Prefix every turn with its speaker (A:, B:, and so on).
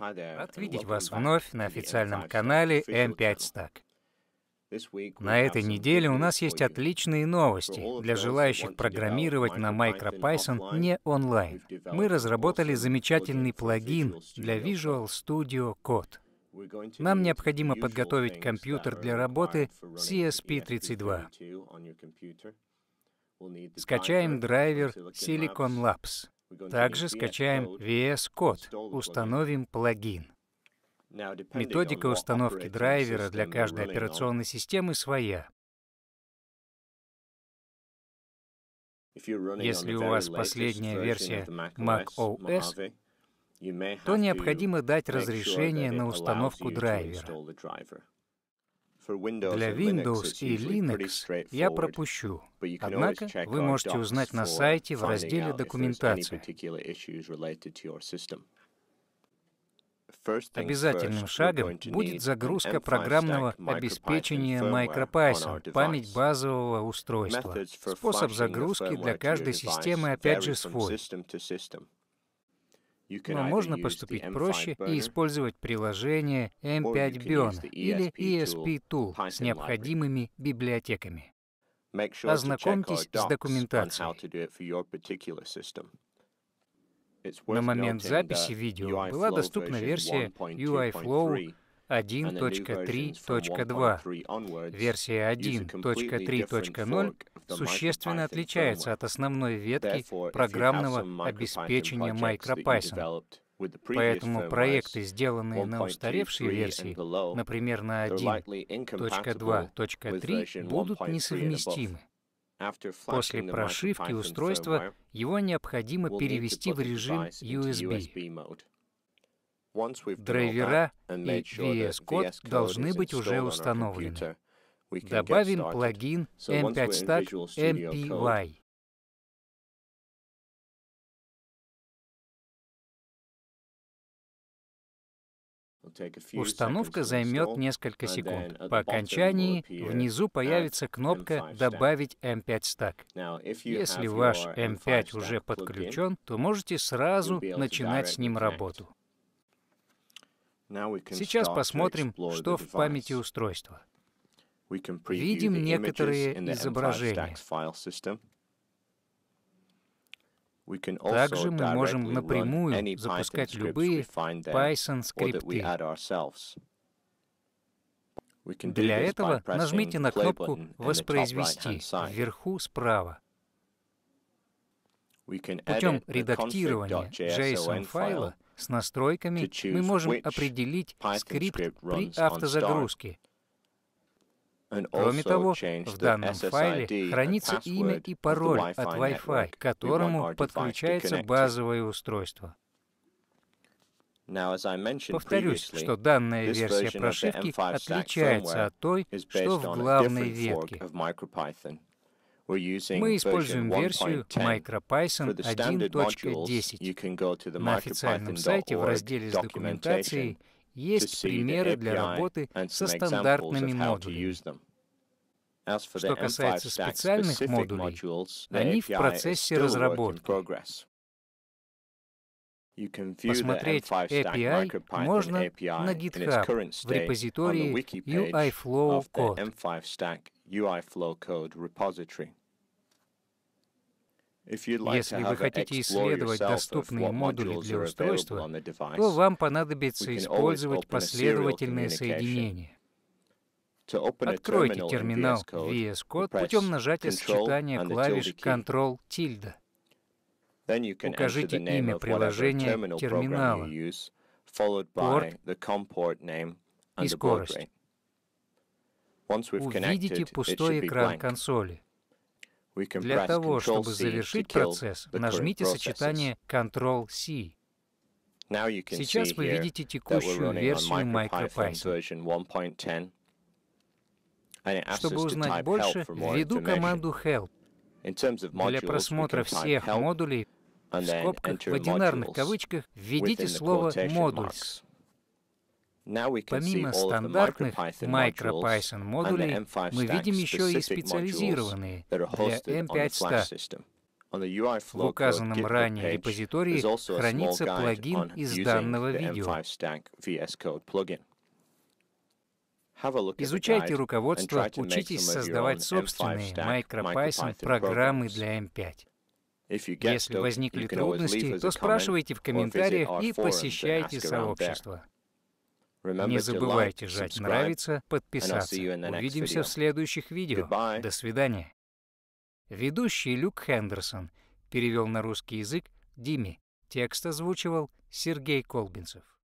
A: Рад видеть вас вновь на официальном
B: канале m 5
A: Stack. На этой
B: неделе у нас есть отличные новости для желающих программировать на MicroPython не онлайн. Мы разработали замечательный плагин для Visual Studio Code. Нам необходимо подготовить компьютер для работы CSP32.
A: E Скачаем драйвер Silicon Labs. Также скачаем VS-код, установим
B: плагин.
A: Методика установки драйвера для каждой операционной
B: системы своя.
A: Если у вас последняя версия Mac OS, то необходимо дать разрешение на установку драйвера. Для Windows и Linux я пропущу. Однако вы можете узнать на сайте в разделе документации. Обязательным шагом будет загрузка программного обеспечения MicroPython, память базового устройства. Способ загрузки для каждой системы опять же свой. Но можно поступить проще и использовать приложение M5 Bion или ESP e Tool с необходимыми библиотеками. Ознакомьтесь с документацией. На момент записи видео была доступна версия UI Flow. 1.3.2. Версия 1.3.0 существенно отличается от основной ветки программного обеспечения MicroPython. Поэтому проекты, сделанные на устаревшей версии, например, на 1.2.3, будут несовместимы. После прошивки устройства его необходимо перевести в режим USB. Драйвера и VS код должны быть уже установлены. Добавим плагин M5Stack MPY. Установка займет несколько секунд. По окончании внизу появится кнопка «Добавить
B: M5 Stack». Если ваш M5 уже подключен, то можете сразу начинать с ним работу.
A: Сейчас посмотрим, что в памяти
B: устройства.
A: Видим некоторые изображения. Также мы можем напрямую запускать любые Python скрипты. Для этого нажмите на кнопку «Воспроизвести» вверху справа. Путем редактирования JSON-файла
B: — с настройками мы можем определить скрипт при автозагрузке.
A: Кроме того, в данном файле хранится имя и пароль от Wi-Fi, к которому подключается базовое
B: устройство.
A: Повторюсь, что данная версия прошивки отличается от той, что в главной ветке. Мы используем версию MicroPython 1.10. На официальном сайте в разделе с документацией есть примеры для работы со стандартными модулями. Что касается специальных модулей, они в процессе разработки. Посмотреть API можно на GitHub в репозитории UIFlow Code. Если вы хотите исследовать доступные модули для устройства, то вам понадобится использовать последовательное соединение. Откройте терминал VS Code путем нажатия сочетания клавиш Ctrl тильда. Укажите имя приложения терминала, порт и скорость. Увидите пустой экран
B: консоли.
A: Для того, чтобы завершить процесс, нажмите сочетание
B: Ctrl-C.
A: Сейчас вы видите текущую версию MicroPython. Чтобы узнать больше, введу команду help. Для просмотра всех модулей в скобках в одинарных кавычках введите слово «модульс». Помимо стандартных MicroPython модулей, мы видим еще и специализированные для M5 в указанном ранее репозитории хранится плагин из данного видео. Изучайте руководство, учитесь создавать собственные MicroPython программы
B: для M5.
A: Если возникли трудности, то спрашивайте в комментариях и посещайте сообщество. Не забывайте жать «Нравится», подписаться. Увидимся в следующих
B: видео. До свидания. Ведущий Люк Хендерсон перевел на русский язык Дими. Текст озвучивал Сергей Колбинцев.